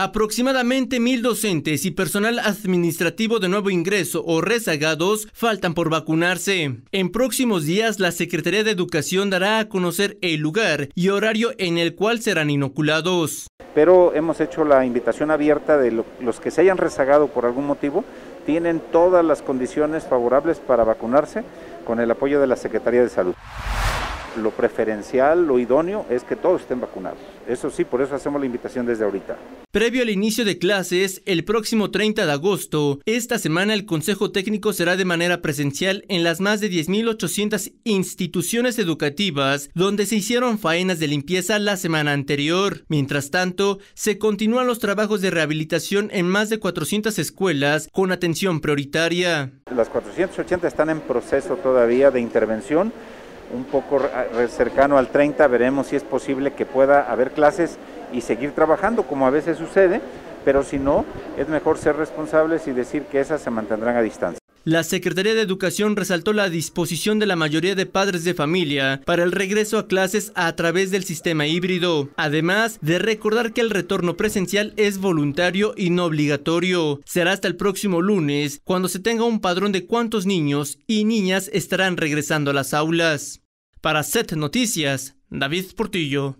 Aproximadamente mil docentes y personal administrativo de nuevo ingreso o rezagados faltan por vacunarse. En próximos días, la Secretaría de Educación dará a conocer el lugar y horario en el cual serán inoculados. Pero hemos hecho la invitación abierta de los que se hayan rezagado por algún motivo, tienen todas las condiciones favorables para vacunarse con el apoyo de la Secretaría de Salud lo preferencial, lo idóneo es que todos estén vacunados. Eso sí, por eso hacemos la invitación desde ahorita. Previo al inicio de clases, el próximo 30 de agosto, esta semana el Consejo Técnico será de manera presencial en las más de 10.800 instituciones educativas donde se hicieron faenas de limpieza la semana anterior. Mientras tanto, se continúan los trabajos de rehabilitación en más de 400 escuelas con atención prioritaria. Las 480 están en proceso todavía de intervención un poco cercano al 30 veremos si es posible que pueda haber clases y seguir trabajando como a veces sucede, pero si no, es mejor ser responsables y decir que esas se mantendrán a distancia. La Secretaría de Educación resaltó la disposición de la mayoría de padres de familia para el regreso a clases a través del sistema híbrido, además de recordar que el retorno presencial es voluntario y no obligatorio. Será hasta el próximo lunes cuando se tenga un padrón de cuántos niños y niñas estarán regresando a las aulas. Para SET Noticias, David Portillo.